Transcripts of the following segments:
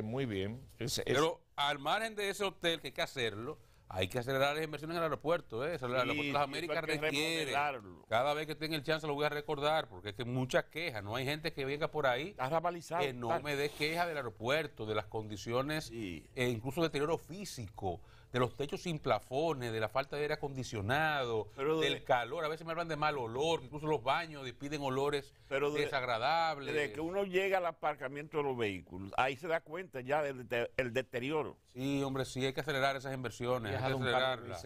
muy bien. Pero al margen de ese hotel, que hay que hacerlo, hay que acelerar las inversiones en el aeropuerto. ¿eh? las Américas requieren. Cada vez que tenga el chance lo voy a recordar, porque es que muchas quejas. No hay gente que venga por ahí que no me dé queja del aeropuerto, de las condiciones, e incluso deterioro físico de los techos sin plafones, de la falta de aire acondicionado, del calor. A veces me hablan de mal olor, incluso los baños despiden olores pero de, Desde que uno llega al aparcamiento de los vehículos, ahí se da cuenta ya del deterioro. Sí, hombre, sí, hay que acelerar esas inversiones, hay que acelerarlas.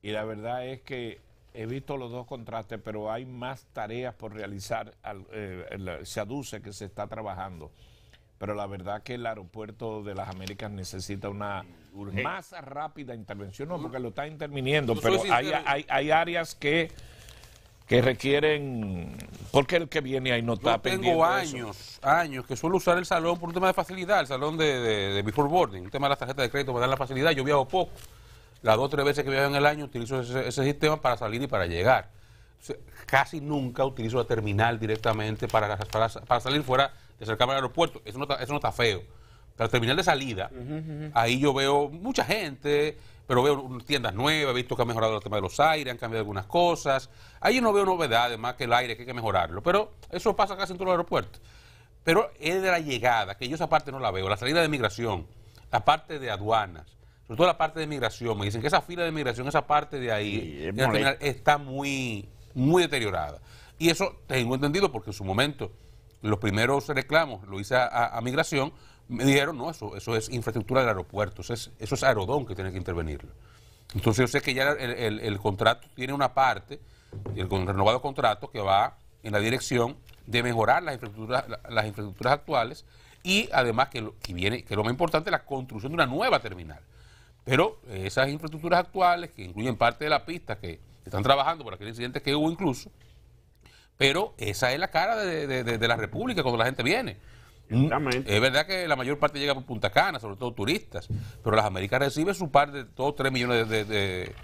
Y la verdad es que he visto los dos contrastes, pero hay más tareas por realizar. Al, eh, se aduce que se está trabajando pero la verdad que el aeropuerto de las Américas necesita una más rápida intervención, no porque lo está interviniendo, pero hay, hay, áreas que, que requieren, porque el que viene ahí no está tengo Tengo años, años que suelo usar el salón por un tema de facilidad, el salón de, before boarding, un tema de la tarjeta de crédito para dar la facilidad, yo viajo poco, las dos o tres veces que viajo en el año utilizo ese, sistema para salir y para llegar. Casi nunca utilizo la terminal directamente para, para salir fuera de acercarme al aeropuerto. Eso no está, feo. Pero el terminal de salida, ahí yo veo mucha gente, pero veo tiendas nuevas, he visto que ha mejorado el tema de los aires, han cambiado algunas cosas. Ahí yo no veo novedades más que el aire, que hay que mejorarlo. Pero eso pasa casi en todos los aeropuertos. Pero es de la llegada, que yo esa parte no la veo, la salida de migración, la parte de aduanas, sobre todo la parte de migración. Me dicen que esa fila de migración, esa parte de ahí, está muy, muy deteriorada. Y eso tengo entendido porque en su momento los primeros reclamos lo hice a, migración, me dijeron, no, eso, eso es infraestructura del aeropuerto, eso es, Aerodón que tiene que intervenir Entonces yo sé que ya el, contrato tiene una parte, el renovado contrato que va en la dirección de mejorar las infraestructuras, las infraestructuras actuales y además que, lo, que viene, que lo más importante, la construcción de una nueva terminal. Pero eh, esas infraestructuras actuales, que incluyen parte de la pista que están trabajando por aquel incidente que hubo incluso, pero esa es la cara de, la República cuando la gente viene. Mm, es verdad que la mayor parte llega por Punta Cana, sobre todo turistas, pero las Américas reciben su par de todos 3 millones de,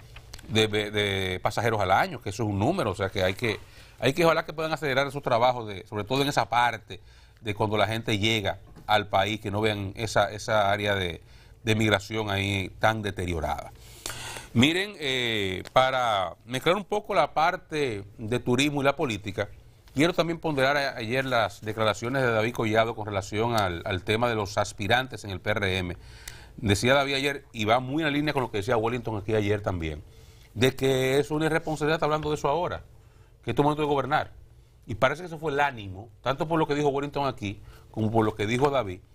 pasajeros al año, que eso es un número, o sea que hay que, hay que ojalá que puedan acelerar esos trabajos, sobre todo en esa parte de cuando la gente llega al país, que no vean esa, esa área de, de migración ahí tan deteriorada. Miren, eh, para mezclar un poco la parte de turismo y la política, quiero también ponderar ayer las declaraciones de David Collado con relación al, tema de los aspirantes en el PRM. Decía David ayer, y va muy en línea con lo que decía Wellington aquí ayer también, de que es una irresponsabilidad estar hablando de eso ahora, que es tu momento de gobernar. Y parece que eso fue el ánimo, tanto por lo que dijo Wellington aquí, como por lo que dijo David,